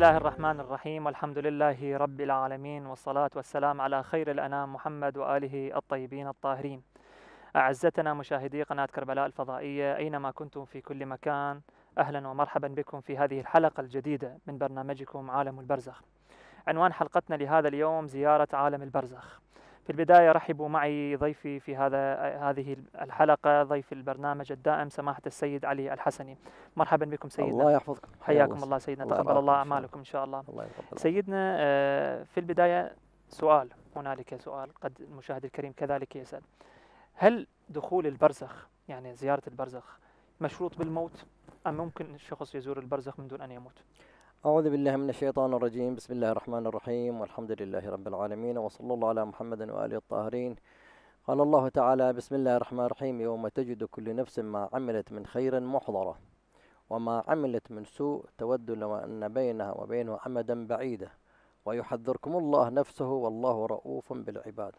الله الرحمن الرحيم والحمد لله رب العالمين والصلاة والسلام على خير الأنام محمد وآله الطيبين الطاهرين أعزتنا مشاهدي قناة كربلاء الفضائية أينما كنتم في كل مكان أهلا ومرحبا بكم في هذه الحلقة الجديدة من برنامجكم عالم البرزخ عنوان حلقتنا لهذا اليوم زيارة عالم البرزخ في البداية رحبوا معي ضيفي في هذا هذه الحلقة ضيف البرنامج الدائم سماحة السيد علي الحسني مرحبا بكم سيدنا الله يحفظكم حياكم الله, الله سيدنا الله تقبل الله أعمالكم إن شاء الله, الله سيدنا آه، في البداية سؤال هنالك سؤال قد المشاهد الكريم كذلك يسأل هل دخول البرزخ يعني زيارة البرزخ مشروط بالموت أم ممكن الشخص يزور البرزخ من دون أن يموت؟ أعوذ بالله من الشيطان الرجيم بسم الله الرحمن الرحيم والحمد لله رب العالمين وصلى الله على محمد وآله الطاهرين قال الله تعالى بسم الله الرحمن الرحيم يوم تجد كل نفس ما عملت من خير محضرة وما عملت من سوء تود لو أن بينها وبينه أمدا بعيدا ويحذركم الله نفسه والله رؤوف بالعباد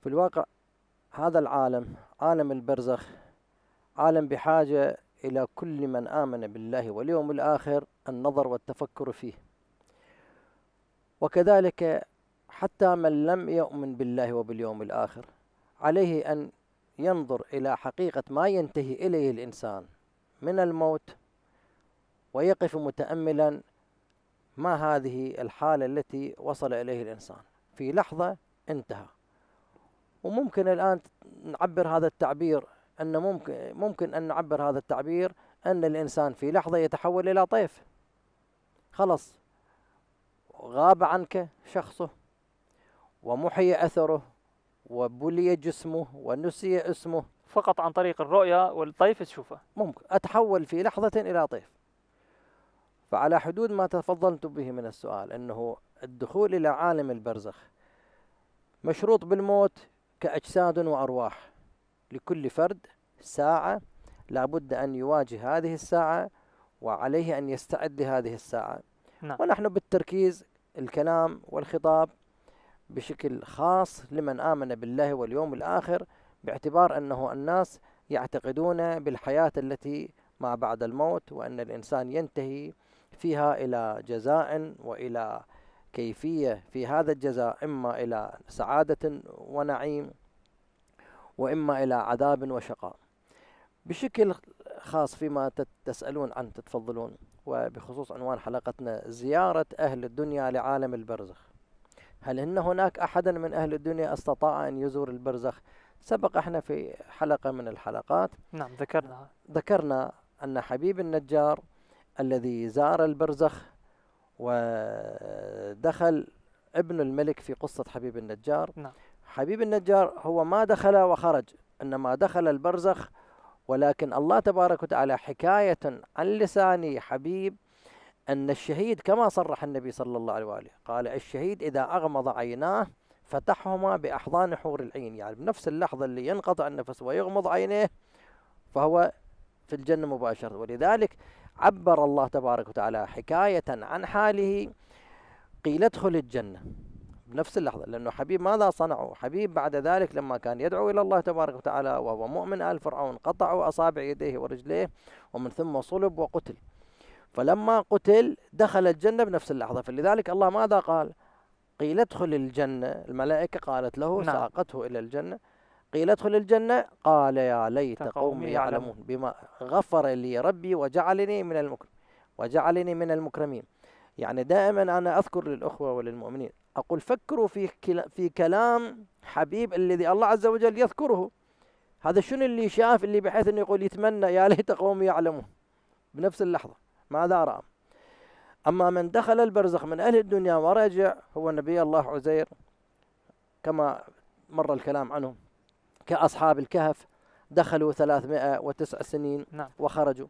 في الواقع هذا العالم عالم البرزخ عالم بحاجة إلى كل من آمن بالله واليوم الآخر النظر والتفكر فيه وكذلك حتى من لم يؤمن بالله وباليوم الآخر عليه أن ينظر إلى حقيقة ما ينتهي إليه الإنسان من الموت ويقف متأملا ما هذه الحالة التي وصل إليه الإنسان في لحظة انتهى وممكن الآن نعبر هذا التعبير أن ممكن, ممكن أن نعبر هذا التعبير أن الإنسان في لحظة يتحول إلى طيف خلص غاب عنك شخصه ومحي أثره وبلي جسمه ونسي اسمه فقط عن طريق الرؤية والطيف تشوفه ممكن أتحول في لحظة إلى طيف فعلى حدود ما تفضلت به من السؤال أنه الدخول إلى عالم البرزخ مشروط بالموت كأجساد وأرواح لكل فرد ساعة لابد أن يواجه هذه الساعة وعليه أن يستعد لهذه الساعة نعم. ونحن بالتركيز الكلام والخطاب بشكل خاص لمن آمن بالله واليوم الآخر باعتبار أنه الناس يعتقدون بالحياة التي ما بعد الموت وأن الإنسان ينتهي فيها إلى جزاء وإلى كيفية في هذا الجزاء إما إلى سعادة ونعيم وإما إلى عذاب وشقاء بشكل خاص فيما تسألون عنه تتفضلون وبخصوص عنوان حلقتنا زيارة أهل الدنيا لعالم البرزخ هل إن هناك أحدا من أهل الدنيا استطاع أن يزور البرزخ سبق احنا في حلقة من الحلقات نعم ذكرنا ذكرنا أن حبيب النجار الذي زار البرزخ ودخل ابن الملك في قصة حبيب النجار نعم. حبيب النجار هو ما دخل وخرج إنما دخل البرزخ ولكن الله تبارك وتعالى حكاية عن لسان حبيب أن الشهيد كما صرح النبي صلى الله عليه وآله قال الشهيد إذا أغمض عيناه فتحهما بأحضان حور العين يعني بنفس اللحظة اللي ينقطع النفس ويغمض عينيه فهو في الجنة مباشرة ولذلك عبر الله تبارك وتعالى حكاية عن حاله قيل ادخل الجنة بنفس اللحظة لأنه حبيب ماذا صنعوا حبيب بعد ذلك لما كان يدعو إلى الله تبارك وتعالى وهو مؤمن آل فرعون قطعوا أصابع يديه ورجليه ومن ثم صلب وقتل فلما قتل دخل الجنة بنفس اللحظة فلذلك الله ماذا قال قيل ادخل الجنة الملائكة قالت له نعم. ساقته إلى الجنة قيل ادخل الجنة قال يا ليت قومي يعلمون بما غفر لي ربي وجعلني من المكرمين وجعلني من المكرمين يعني دائما أنا أذكر للأخوة وللمؤمنين أقول فكروا في في كلام حبيب الذي الله عز وجل يذكره هذا شنو اللي شاف اللي بحيث انه يقول يتمنى يا ليت قومي يعلمون بنفس اللحظه ماذا راى اما من دخل البرزخ من اهل الدنيا ورجع هو نبي الله عزير كما مر الكلام عنه كاصحاب الكهف دخلوا 309 سنين نعم. وخرجوا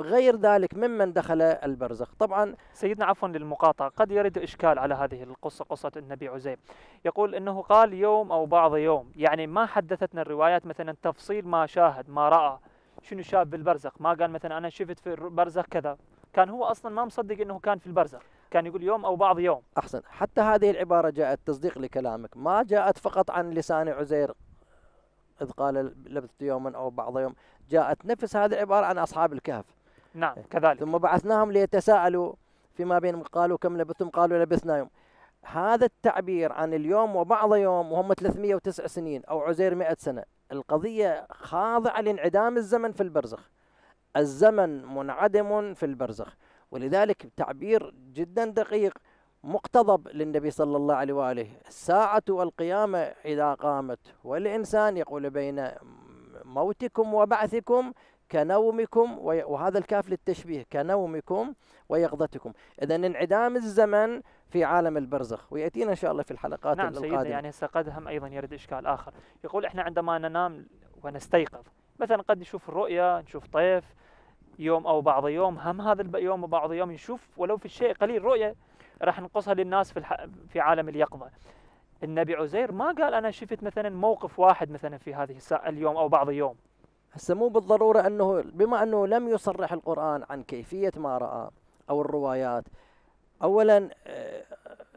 غير ذلك ممن دخل البرزخ طبعا سيدنا عفوا للمقاطعة قد يرد إشكال على هذه القصة قصة النبي عزيب يقول أنه قال يوم أو بعض يوم يعني ما حدثتنا الروايات مثلا تفصيل ما شاهد ما رأى شنو شاف بالبرزخ ما قال مثلا أنا شفت في البرزخ كذا كان هو أصلا ما مصدق أنه كان في البرزخ كان يقول يوم او بعض يوم احسن حتى هذه العباره جاءت تصديق لكلامك ما جاءت فقط عن لسان عزير اذ قال لبثت يوما او بعض يوم جاءت نفس هذه العباره عن اصحاب الكهف نعم إيه. كذلك ثم بعثناهم ليتساءلوا فيما بينهم قالوا كم لبثتم قالوا لبثنا يوم هذا التعبير عن اليوم وبعض يوم وهم 309 سنين أو عزير 100 سنة القضية خاضعة لانعدام الزمن في البرزخ الزمن منعدم في البرزخ ولذلك تعبير جدا دقيق مقتضب للنبي صلى الله عليه وآله الساعة والقيامة إذا قامت والإنسان يقول بين موتكم وبعثكم كنومكم وهذا الكاف للتشبيه كنومكم ويقظتكم إذا انعدام الزمن في عالم البرزخ ويأتينا إن شاء الله في الحلقات نعم القادمة سيدنا يعني سقدهم هم أيضا يرد إشكال آخر يقول إحنا عندما ننام ونستيقظ مثلا قد نشوف الرؤيا نشوف طيف يوم أو بعض يوم هم هذا اليوم وبعض يوم نشوف ولو في الشيء قليل رؤيا راح نقصها للناس في, الح... في عالم اليقظة النبي عزير ما قال أنا شفت مثلا موقف واحد مثلا في هذه الساعة اليوم أو بعض يوم هسه مو بالضرورة أنه بما أنه لم يصرح القرآن عن كيفية ما رأى أو الروايات أولا آه،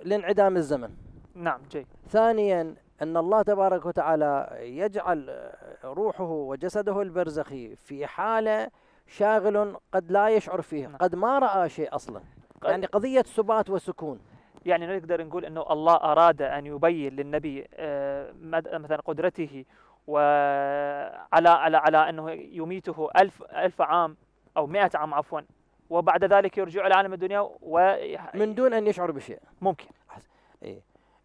لانعدام الزمن نعم جيد ثانيا أن الله تبارك وتعالى يجعل آه، روحه وجسده البرزخي في حالة شاغل قد لا يشعر فيه نعم. قد ما رأى شيء أصلا يعني قضية سبات وسكون يعني نقدر نقول أنه الله أراد أن يبين للنبي آه، مثلا قدرته وعلى على على انه يميته ألف ألف عام او مئة عام عفوا وبعد ذلك يرجع الى عالم الدنيا و من دون ان يشعر بشيء ممكن اي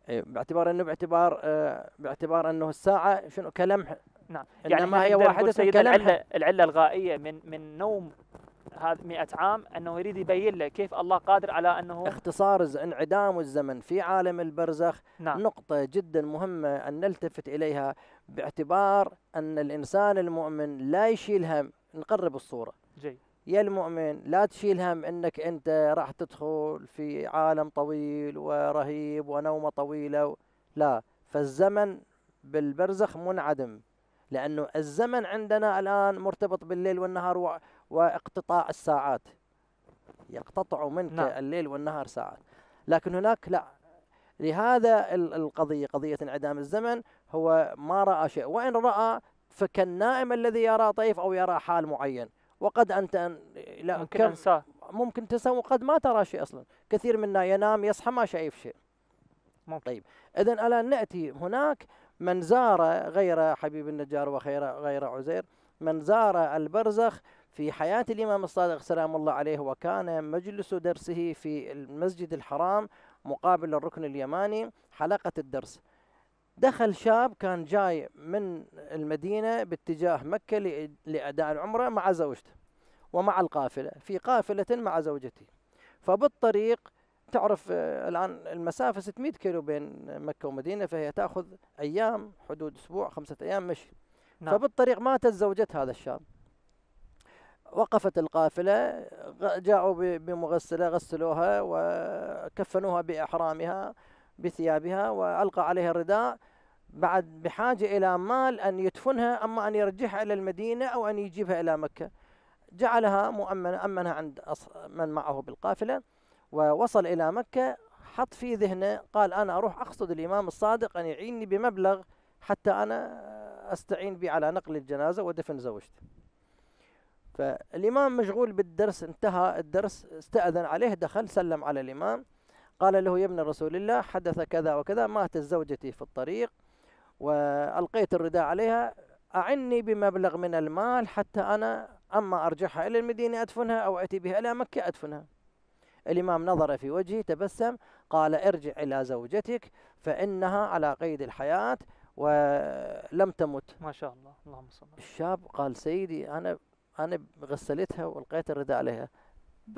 إيه باعتبار انه باعتبار آه باعتبار انه الساعه شنو كلمح نعم يعني ما هي واحده كلمح العله العله الغائيه من من نوم هذا 100 عام انه يريد يبين له كيف الله قادر على انه اختصار انعدام الزمن في عالم البرزخ نعم. نقطة جدا مهمة ان نلتفت اليها باعتبار ان الانسان المؤمن لا يشيل هم نقرب الصورة جيد يا المؤمن لا تشيل هم انك انت راح تدخل في عالم طويل ورهيب ونومة طويلة و... لا فالزمن بالبرزخ منعدم لانه الزمن عندنا الان مرتبط بالليل والنهار واقتطاع الساعات يقتطع منك نعم. الليل والنهار ساعات لكن هناك لا لهذا القضية قضية انعدام الزمن هو ما رأى شيء وإن رأى فكالنائم الذي يرى طيف أو يرى حال معين وقد أنت لا ممكن أنساه ممكن تنساه وقد ما ترى شيء أصلا كثير منا ينام يصحى ما شايف شيء ممكن. طيب إذا ألا نأتي هناك من زار غير حبيب النجار وغير غير عزير من زار البرزخ في حياة الإمام الصادق سلام الله عليه وكان مجلس درسه في المسجد الحرام مقابل الركن اليماني حلقة الدرس دخل شاب كان جاي من المدينة باتجاه مكة لأداء العمرة مع زوجته ومع القافلة في قافلة مع زوجته فبالطريق تعرف آه، الآن المسافة 600 كيلو بين مكة ومدينة فهي تأخذ أيام حدود أسبوع خمسة أيام مشي نعم. فبالطريق ماتت زوجة هذا الشاب وقفت القافلة جاءوا بمغسلة غسلوها وكفنوها بإحرامها بثيابها وألقى عليها الرداء بعد بحاجة إلى مال أن يدفنها أما أن يرجعها إلى المدينة أو أن يجيبها إلى مكة جعلها مؤمنة أمنها عند من معه بالقافلة ووصل إلى مكة حط في ذهنه قال أنا أروح أقصد الإمام الصادق أن يعيني بمبلغ حتى أنا أستعين به على نقل الجنازة ودفن زوجتي فالإمام مشغول بالدرس انتهى الدرس استأذن عليه دخل سلم على الإمام قال له يا ابن رسول الله حدث كذا وكذا ماتت زوجتي في الطريق وألقيت الرداء عليها أعني بمبلغ من المال حتى أنا أما أرجعها إلى المدينة أدفنها أو أتي بها إلى مكة أدفنها الإمام نظر في وجهه تبسم قال ارجع إلى زوجتك فإنها على قيد الحياة ولم تمت ما شاء الله اللهم صل الشاب قال سيدي أنا أنا غسلتها وألقيت الرداء عليها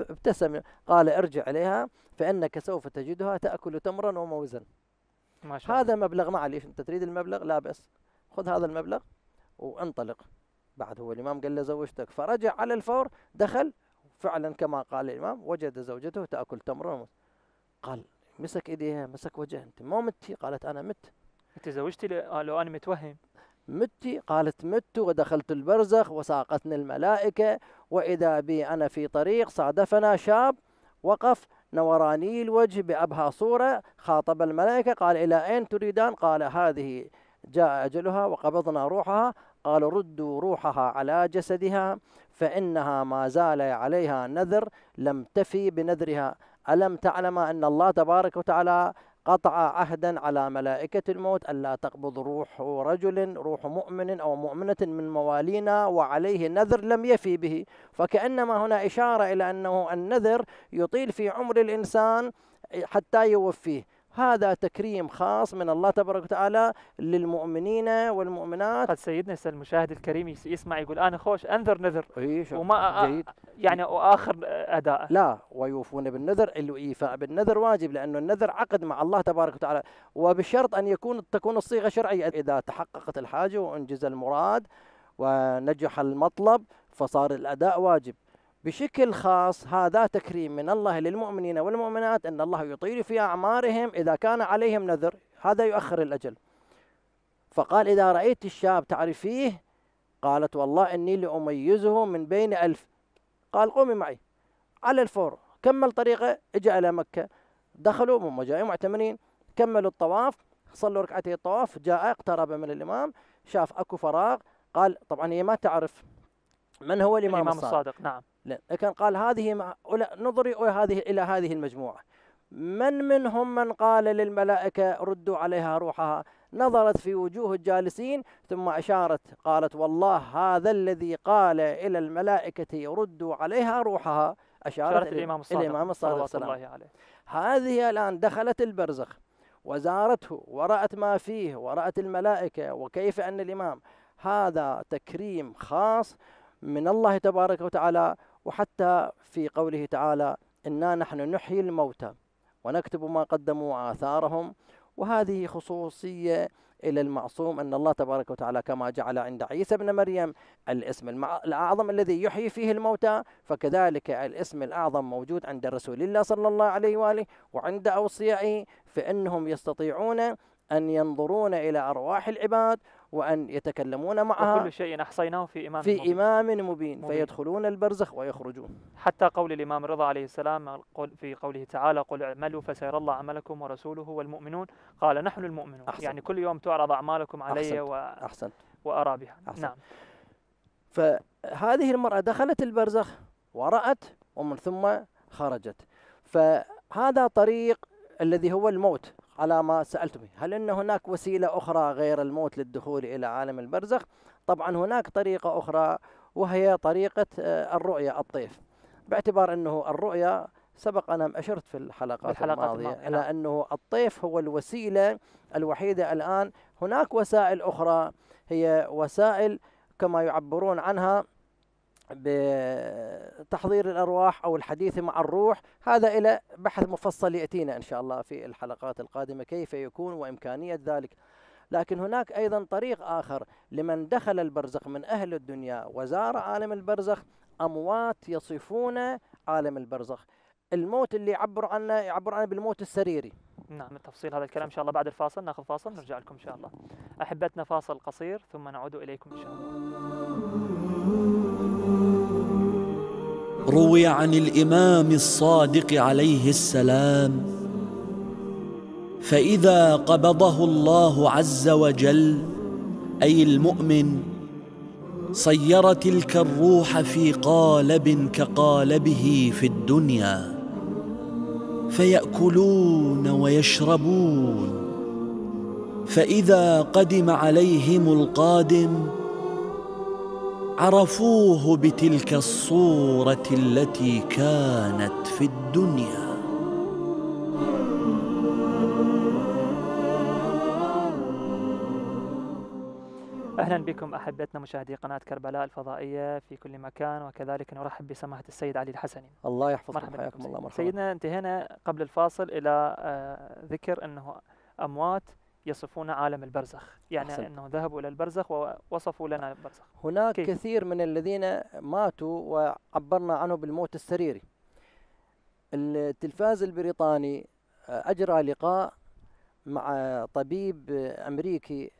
ابتسم قال ارجع إليها فإنك سوف تجدها تأكل تمرا وموزا ما شاء هذا مبلغ معليش أنت تريد المبلغ لا بأس خذ هذا المبلغ وانطلق بعد هو الإمام قال له زوجتك فرجع على الفور دخل فعلا كما قال الإمام وجد زوجته تأكل تمرا وموزا قال مسك ايديها مسك وجهها انت ما متي قالت انا مت انت زوجتي لو انا متوهم مت قالت مت ودخلت البرزخ وساقتني الملائكة وإذا بي أنا في طريق صادفنا شاب وقف نوراني الوجه بأبهى صورة خاطب الملائكة قال إلى أين تريدان قال هذه جاء أجلها وقبضنا روحها قال ردوا روحها على جسدها فإنها ما زال عليها نذر لم تفي بنذرها ألم تعلم أن الله تبارك وتعالى قطع عهدا على ملائكة الموت ألا تقبض روح رجل روح مؤمن أو مؤمنة من موالينا وعليه نذر لم يفي به فكأنما هنا إشارة إلى أنه النذر يطيل في عمر الإنسان حتى يوفيه هذا تكريم خاص من الله تبارك وتعالى للمؤمنين والمؤمنات قد سيدنا المشاهد الكريم يسمع يقول انا خوش انذر نذر إيه وما جيد. يعني واخر اداء لا ويوفون بالنذر الايفاء بالنذر واجب لانه النذر عقد مع الله تبارك وتعالى وبشرط ان يكون تكون الصيغه شرعيه اذا تحققت الحاجه وانجز المراد ونجح المطلب فصار الاداء واجب بشكل خاص هذا تكريم من الله للمؤمنين والمؤمنات أن الله يطيل في أعمارهم إذا كان عليهم نذر هذا يؤخر الأجل فقال إذا رأيت الشاب تعرفيه قالت والله إني لأميزه من بين ألف قال قومي معي على الفور كمل طريقه اجى إلى مكة دخلوا هم جاءوا معتمرين كملوا الطواف صلوا ركعتي الطواف جاء اقترب من الإمام شاف أكو فراغ قال طبعا هي ما تعرف من هو الإمام, الإمام الصادق. الصادق نعم لكن قال هذه مع نظري هذه إلى هذه المجموعة من منهم من قال للملائكة ردوا عليها روحها نظرت في وجوه الجالسين ثم أشارت قالت والله هذا الذي قال إلى الملائكة ردوا عليها روحها أشارت, الإمام الصادق, الإمام الصادق الله عليه هذه الآن دخلت البرزخ وزارته ورأت ما فيه ورأت الملائكة وكيف أن الإمام هذا تكريم خاص من الله تبارك وتعالى وحتى في قوله تعالى إنا نحن نحيي الموتى ونكتب ما قدموا آثارهم وهذه خصوصية إلى المعصوم أن الله تبارك وتعالى كما جعل عند عيسى بن مريم الاسم الأعظم الذي يحيي فيه الموتى فكذلك الاسم الأعظم موجود عند رسول الله صلى الله عليه وآله وعند أوصيائه فإنهم يستطيعون أن ينظرون إلى أرواح العباد وأن يتكلمون معها وكل شيء أحصيناه في إمام في مبين. إمام مبين, مبين فيدخلون البرزخ ويخرجون حتى قول الإمام رضا عليه السلام في قوله تعالى قل اعملوا فسيرى الله عملكم ورسوله والمؤمنون قال نحن المؤمنون أحسن. يعني كل يوم تعرض أعمالكم علي أحسنت. و... أحسنت. وأرى بها أحسنت. نعم فهذه المرأة دخلت البرزخ ورأت ومن ثم خرجت فهذا طريق الذي هو الموت على ما سألت به هل أن هناك وسيلة أخرى غير الموت للدخول إلى عالم البرزخ طبعا هناك طريقة أخرى وهي طريقة آه، الرؤية الطيف باعتبار أنه الرؤية سبق أنا أشرت في الحلقات, الحلقات الماضية إلى نعم. أنه الطيف هو الوسيلة الوحيدة الآن هناك وسائل أخرى هي وسائل كما يعبرون عنها بتحضير الارواح او الحديث مع الروح هذا الى بحث مفصل ياتينا ان شاء الله في الحلقات القادمه كيف يكون وامكانيه ذلك لكن هناك ايضا طريق اخر لمن دخل البرزخ من اهل الدنيا وزار عالم البرزخ اموات يصفون عالم البرزخ الموت اللي يعبر عنه يعبر عنه بالموت السريري نعم تفصيل هذا الكلام ان شاء الله بعد الفاصل ناخذ فاصل نرجع لكم ان شاء الله احبتنا فاصل قصير ثم نعود اليكم ان شاء الله روي عن الامام الصادق عليه السلام فاذا قبضه الله عز وجل اي المؤمن صير تلك الروح في قالب كقالبه في الدنيا فياكلون ويشربون فاذا قدم عليهم القادم عرفوه بتلك الصوره التي كانت في الدنيا اهلا بكم احبتنا مشاهدي قناه كربلاء الفضائيه في كل مكان وكذلك نرحب بسماحه السيد علي الحسني. الله يحفظكم مرحبا حياكم الله مرحبا. سيدنا انتهينا قبل الفاصل الى آه، ذكر انه اموات يصفون عالم البرزخ يعني أحسن. أنه ذهبوا إلى البرزخ ووصفوا لنا البرزخ هناك كيف؟ كثير من الذين ماتوا وعبرنا عنه بالموت السريري التلفاز البريطاني أجرى لقاء مع طبيب أمريكي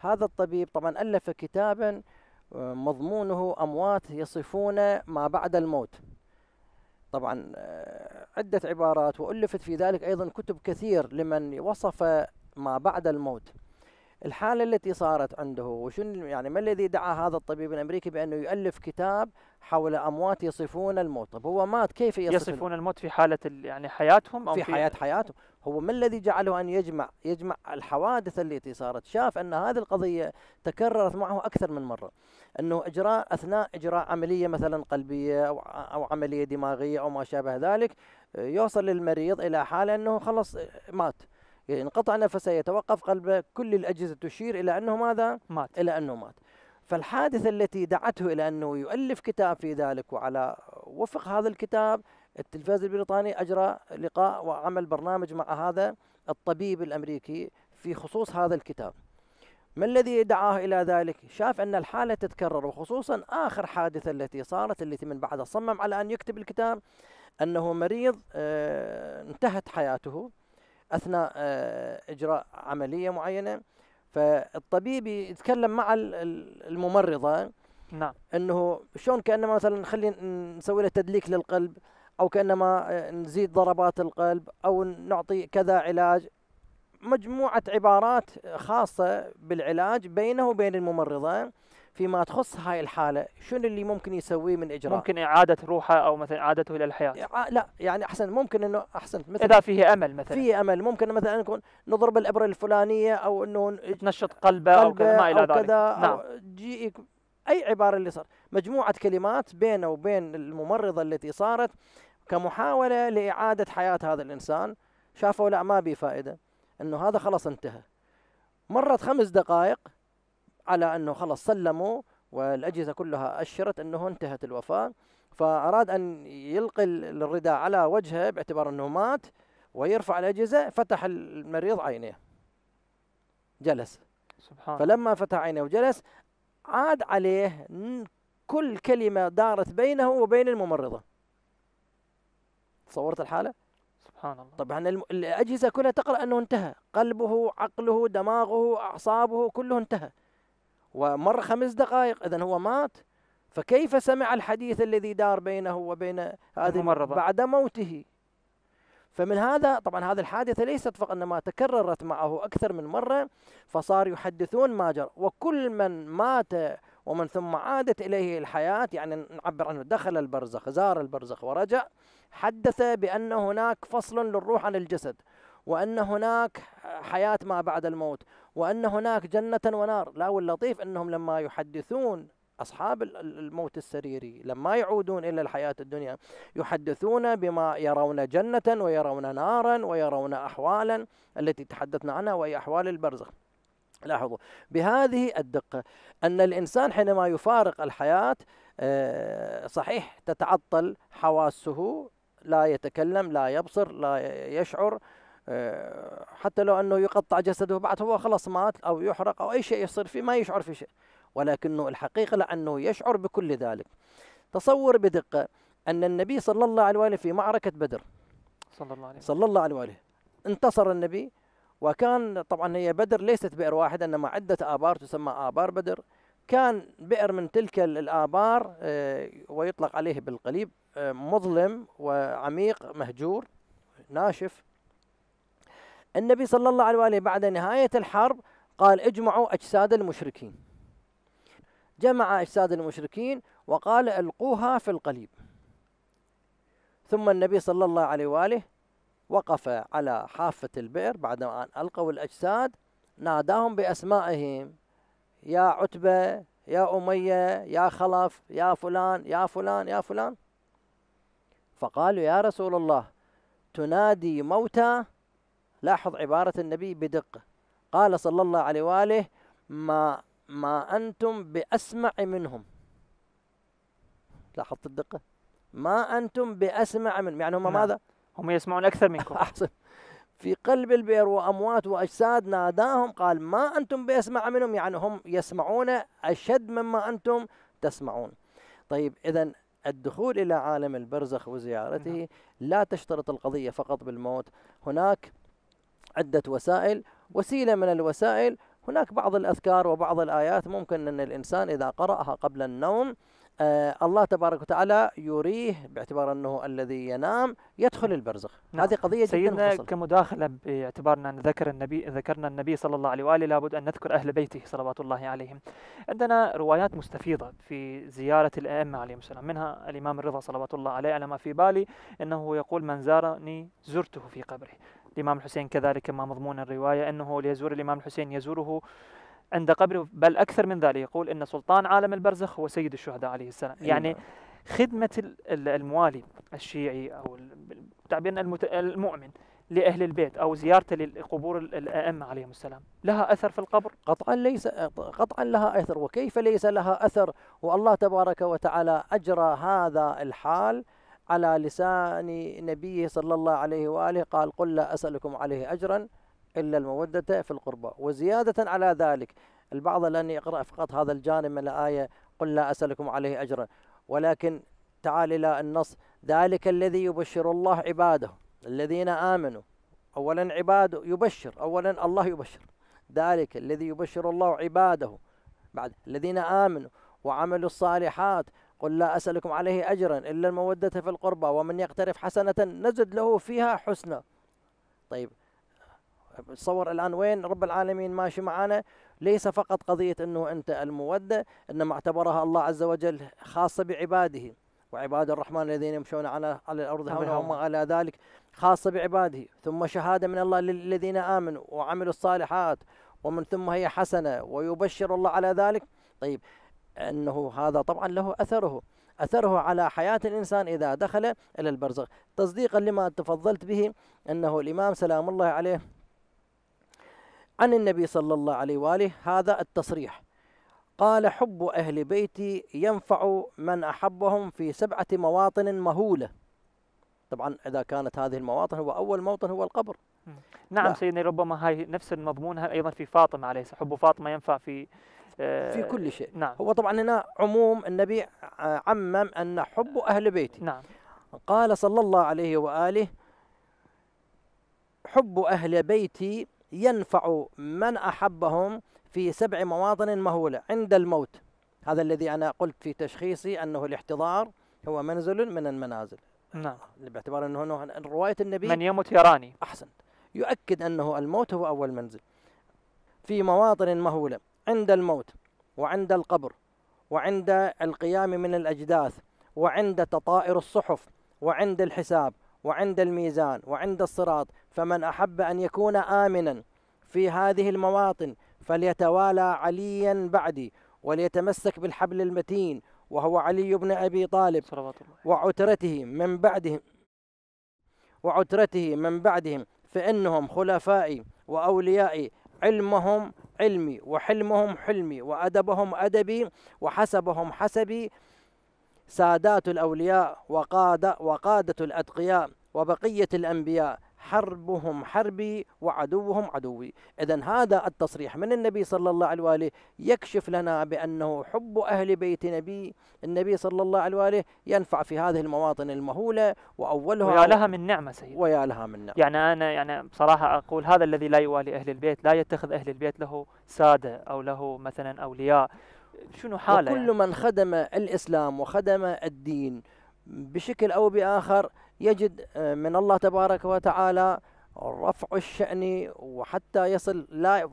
هذا الطبيب طبعا ألف كتابا مضمونه أموات يصفون ما بعد الموت طبعا آه، عدة عبارات وألفت في ذلك أيضا كتب كثير لمن وصف ما بعد الموت الحالة التي صارت عنده وشن يعني ما الذي دعا هذا الطبيب الأمريكي بأنه يؤلف كتاب حول أموات يصفون الموت طب هو مات كيف يصف يصفون الموت في حالة يعني حياتهم أو في, في حياة حياته هو ما الذي جعله أن يجمع يجمع الحوادث التي صارت شاف أن هذه القضية تكررت معه أكثر من مرة أنه إجراء أثناء إجراء عملية مثلا قلبية أو, أو عملية دماغية أو ما شابه ذلك يوصل للمريض إلى حالة أنه خلص مات انقطع نفسه يتوقف قلبه كل الأجهزة تشير إلى أنه ماذا؟ مات إلى أنه مات فالحادثة التي دعته إلى أنه يؤلف كتاب في ذلك وعلى وفق هذا الكتاب التلفاز البريطاني أجرى لقاء وعمل برنامج مع هذا الطبيب الأمريكي في خصوص هذا الكتاب ما الذي دعاه إلى ذلك؟ شاف أن الحالة تتكرر وخصوصا آخر حادثة التي صارت التي من بعدها صمم على أن يكتب الكتاب أنه مريض آه، انتهت حياته اثناء آه، اجراء عمليه معينه فالطبيب يتكلم مع الممرضه نعم انه شلون كانما مثلا نخلي نسوي له تدليك للقلب او كانما آه، نزيد ضربات القلب او نعطي كذا علاج مجموعه عبارات خاصه بالعلاج بينه وبين الممرضه فيما تخص هاي الحالة شنو اللي ممكن يسويه من إجراء ممكن إعادة روحه أو مثلا إعادته إلى الحياة لا يعني أحسن ممكن أنه أحسن مثلا إذا فيه أمل مثلا فيه أمل ممكن مثلا نكون نضرب الإبرة الفلانية أو أنه تنشط قلبه, قلبه أو كذا ما إلى ذلك كذا نعم. أو جي أي عبارة اللي صار مجموعة كلمات بينه وبين الممرضة التي صارت كمحاولة لإعادة حياة هذا الإنسان شافوا لا ما بي فائدة أنه هذا خلاص انتهى مرت خمس دقائق على انه خلص سلموا والاجهزه كلها اشرت انه انتهت الوفاه فاراد ان يلقي الرداء على وجهه باعتبار انه مات ويرفع الاجهزه فتح المريض عينيه جلس سبحان فلما فتح عينه وجلس عاد عليه كل كلمه دارت بينه وبين الممرضه تصورت الحاله سبحان الله طبعا الاجهزه كلها تقرا انه انتهى قلبه عقله دماغه اعصابه كله انتهى ومر خمس دقائق إذا هو مات فكيف سمع الحديث الذي دار بينه وبين هذه الممرضة بعد موته فمن هذا طبعا هذه الحادثة ليست فقط أنما تكررت معه أكثر من مرة فصار يحدثون ما جرى وكل من مات ومن ثم عادت إليه الحياة يعني نعبر عنه دخل البرزخ زار البرزخ ورجع حدث بأن هناك فصل للروح عن الجسد وأن هناك حياة ما بعد الموت وأن هناك جنة ونار لا واللطيف أنهم لما يحدثون أصحاب الموت السريري لما يعودون إلى الحياة الدنيا يحدثون بما يرون جنة ويرون نارا ويرون أحوالا التي تحدثنا عنها وهي أحوال البرزخ لاحظوا بهذه الدقة أن الإنسان حينما يفارق الحياة آه، صحيح تتعطل حواسه لا يتكلم لا يبصر لا يشعر حتى لو انه يقطع جسده بعد هو خلاص مات او يحرق او اي شيء يصير فيه ما يشعر في شيء ولكنه الحقيقه لانه يشعر بكل ذلك تصور بدقه ان النبي صلى الله عليه واله في معركه بدر صلى الله عليه وسلم. صلى الله عليه واله انتصر النبي وكان طبعا هي بدر ليست بئر واحد انما عده ابار تسمى ابار بدر كان بئر من تلك الابار آه، ويطلق عليه بالقليب آه، مظلم وعميق مهجور ناشف النبي صلى الله عليه وآله بعد نهاية الحرب قال اجمعوا أجساد المشركين جمع أجساد المشركين وقال ألقوها في القليب ثم النبي صلى الله عليه وآله وقف على حافة البئر بعد أن ألقوا الأجساد ناداهم بأسمائهم يا عتبة يا أمية يا خلف يا فلان يا فلان يا فلان فقالوا يا رسول الله تنادي موتى لاحظ عبارة النبي بدقة قال صلى الله عليه وآله ما ما أنتم بأسمع منهم لاحظت الدقة ما أنتم بأسمع منهم يعني هم نعم. ماذا هم يسمعون أكثر منكم أحسن في قلب البئر وأموات وأجساد ناداهم قال ما أنتم بأسمع منهم يعني هم يسمعون أشد مما أنتم تسمعون طيب إذا الدخول إلى عالم البرزخ وزيارته نعم. لا تشترط القضية فقط بالموت هناك عدة وسائل وسيلة من الوسائل هناك بعض الأذكار وبعض الآيات ممكن أن الإنسان إذا قرأها قبل النوم آه الله تبارك وتعالى يريه باعتبار أنه الذي ينام يدخل البرزخ نعم. هذه قضية سيدنا جدا كمداخلة باعتبارنا أن ذكر النبي ذكرنا النبي صلى الله عليه وآله لابد أن نذكر أهل بيته صلوات الله عليهم عندنا روايات مستفيضة في زيارة الأئمة عليهم السلام منها الإمام الرضا صلوات الله عليه على ما في بالي أنه يقول من زارني زرته في قبره الإمام الحسين كذلك ما مضمون الرواية أنه ليزور الإمام الحسين يزوره عند قبره بل أكثر من ذلك يقول أن سلطان عالم البرزخ هو سيد الشهداء عليه السلام يعني نعم. خدمة الموالي الشيعي أو تعبيرنا المؤمن لأهل البيت أو زيارته لقبور الأئمة عليهم السلام لها أثر في القبر؟ قطعا ليس قطعا لها أثر وكيف ليس لها أثر والله تبارك وتعالى أجرى هذا الحال على لسان نبيه صلى الله عليه وآله قال قل لا أسألكم عليه أجرا إلا المودة في القربى وزيادة على ذلك البعض لن يقرأ فقط هذا الجانب من الآية قل لا أسألكم عليه أجرا ولكن تعال إلى النص ذلك الذي يبشر الله عباده الذين آمنوا أولا عباده يبشر أولا الله يبشر ذلك الذي يبشر الله عباده بعد الذين آمنوا وعملوا الصالحات قل لا أسألكم عليه أجرا إلا المودة في القربى ومن يقترف حسنة نزد له فيها حسنة طيب تصور الآن وين رب العالمين ماشي معنا ليس فقط قضية أنه أنت المودة إنما اعتبرها الله عز وجل خاصة بعباده وعباد الرحمن الذين يمشون على على الارض هونا وما على ذلك خاصه بعباده ثم شهاده من الله للذين امنوا وعملوا الصالحات ومن ثم هي حسنه ويبشر الله على ذلك طيب أنه هذا طبعا له أثره أثره على حياة الإنسان إذا دخل إلى البرزخ تصديقا لما تفضلت به أنه الإمام سلام الله عليه عن النبي صلى الله عليه وآله هذا التصريح قال حب أهل بيتي ينفع من أحبهم في سبعة مواطن مهولة طبعا إذا كانت هذه المواطن هو أول موطن هو القبر نعم لا. سيدنا ربما هاي نفس المضمون أيضا في فاطمة عليه حب فاطمة ينفع في في آه، كل شيء نعم. هو طبعا هنا عموم النبي عمم أن حب أهل بيتي نعم. قال صلى الله عليه وآله حب أهل بيتي ينفع من أحبهم في سبع مواطن مهولة عند الموت هذا الذي أنا قلت في تشخيصي أنه الاحتضار هو منزل من المنازل نعم باعتبار أنه رواية النبي من يموت يراني أحسن يؤكد أنه الموت هو أول منزل في مواطن مهولة عند الموت وعند القبر وعند القيام من الأجداث وعند تطائر الصحف وعند الحساب وعند الميزان وعند الصراط فمن أحب أن يكون آمنا في هذه المواطن فليتوالى عليا بعدي وليتمسك بالحبل المتين وهو علي بن أبي طالب وعترته من بعدهم وعترته من بعدهم فإنهم خلفائي وأوليائي علمهم علمي وحلمهم حلمي وأدبهم أدبي وحسبهم حسبي سادات الأولياء وقادة, وقادة الأتقياء وبقية الأنبياء حربهم حربي وعدوهم عدوي إذا هذا التصريح من النبي صلى الله عليه وآله يكشف لنا بأنه حب أهل بيت نبي النبي صلى الله عليه وآله ينفع في هذه المواطن المهولة وأولها ويا لها من نعمة سيدي ويا لها من نعمة يعني أنا يعني بصراحة أقول هذا الذي لا يوالي أهل البيت لا يتخذ أهل البيت له سادة أو له مثلا أولياء شنو حاله وكل يعني؟ من خدم الإسلام وخدم الدين بشكل أو بآخر يجد آه، من الله تبارك وتعالى رفع الشأن وحتى يصل لا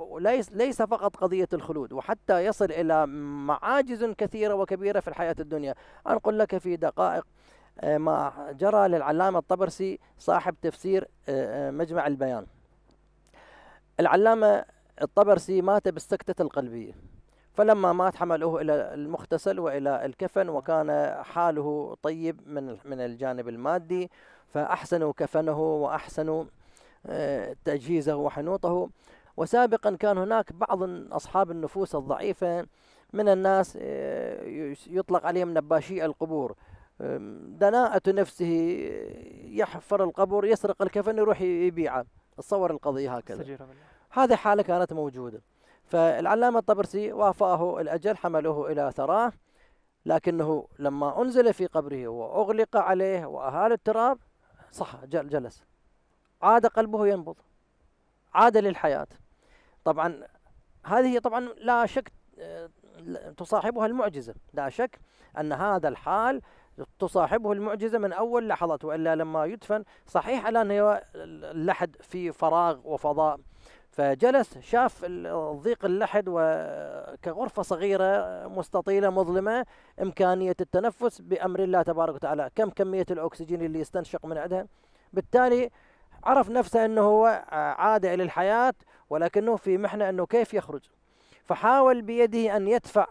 ليس فقط قضية الخلود وحتى يصل إلى معاجز كثيرة وكبيرة في الحياة الدنيا أنقل لك في دقائق آه، ما جرى للعلامة الطبرسي صاحب تفسير آه، مجمع البيان العلامة الطبرسي مات بالسكتة القلبية فلما مات حملوه إلى المغتسل وإلى الكفن وكان حاله طيب من من الجانب المادي فأحسنوا كفنه وأحسنوا آه، تجهيزه وحنوطه وسابقا كان هناك بعض أصحاب النفوس الضعيفة من الناس آه، يطلق عليهم نباشي القبور دناءة نفسه يحفر القبر يسرق الكفن يروح يبيعه تصور القضية هكذا هذه حالة كانت موجودة فالعلامة الطبرسي وافاه الأجل حمله إلى ثراه لكنه لما أنزل في قبره وأغلق عليه وأهال التراب صح جلس عاد قلبه ينبض عاد للحياة طبعا هذه طبعا لا شك آه، تصاحبها المعجزة لا شك أن هذا الحال تصاحبه المعجزة من أول لحظة وإلا لما يدفن صحيح على أنه اللحد في فراغ وفضاء فجلس شاف ضيق اللحد وكغرفة صغيرة مستطيلة مظلمة إمكانية التنفس بأمر الله تبارك وتعالى كم كمية الأكسجين اللي يستنشق من عندها بالتالي عرف نفسه أنه هو عاد إلى الحياة ولكنه في محنة أنه كيف يخرج فحاول بيده أن يدفع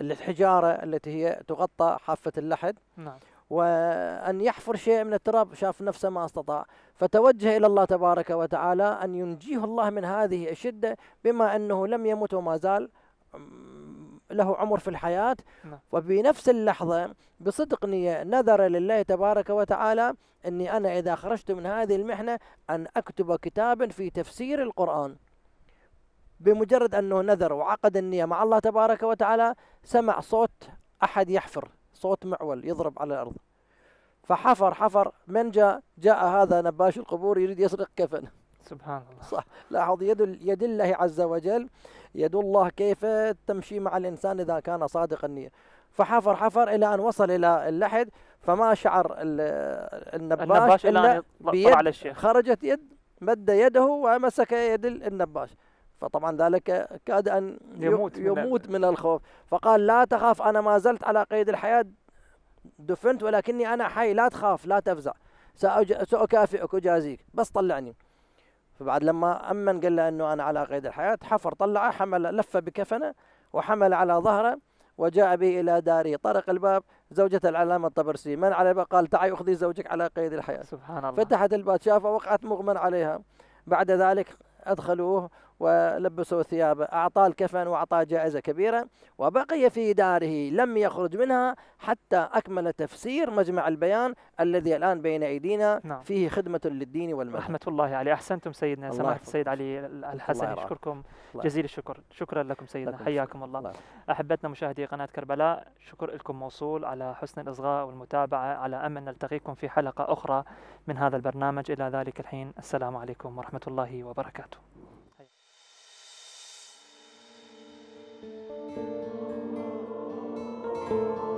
الحجارة التي هي تغطى حافة اللحد نعم. وأن يحفر شيء من التراب شاف نفسه ما استطاع فتوجه إلى الله تبارك وتعالى أن ينجيه الله من هذه الشدة بما أنه لم يمت وما زال له عمر في الحياة نعم. وبنفس اللحظة بصدق نية نذر لله تبارك وتعالى أني أنا إذا خرجت من هذه المحنة أن أكتب كتابا في تفسير القرآن بمجرد أنه نذر وعقد النية مع الله تبارك وتعالى سمع صوت أحد يحفر صوت معول يضرب على الأرض فحفر حفر من جاء جاء هذا نباش القبور يريد يسرق كفن سبحان الله صح لاحظ يد يد الله عز وجل يد الله كيف تمشي مع الإنسان إذا كان صادق النية فحفر حفر إلى أن وصل إلى اللحد فما شعر النباش, النباش إلا بيد خرجت يد مد يده ومسك يد النباش فطبعا ذلك كاد أن يموت, يموت من, من الخوف فقال لا تخاف أنا ما زلت على قيد الحياة دفنت ولكني أنا حي لا تخاف لا تفزع سأكافئك أجازيك بس طلعني فبعد لما أمن قال له أنه أنا على قيد الحياة حفر طلعه حمل لف بكفنه وحمل على ظهره وجاء به إلى داره طرق الباب زوجة العلامة الطبرسي من على الباب قال تعي أخذي زوجك على قيد الحياة سبحان الله فتحت الباب شافه وقعت مغمى عليها بعد ذلك أدخلوه ولبسوا ثيابه أعطاه الكفن وأعطاه جائزة كبيرة وبقي في داره لم يخرج منها حتى أكمل تفسير مجمع البيان الذي الآن بين أيدينا نعم. فيه خدمة للدين والمال رحمة الله عليه أحسنتم سيدنا سماحة السيد علي الحسني أشكركم جزيل الشكر شكرا لكم سيدنا لكم حياكم الله, الله. أحبتنا مشاهدي قناة كربلاء شكر لكم موصول على حسن الإصغاء والمتابعة على أمل نلتقيكم في حلقة أخرى من هذا البرنامج إلى ذلك الحين السلام عليكم ورحمة الله وبركاته thank you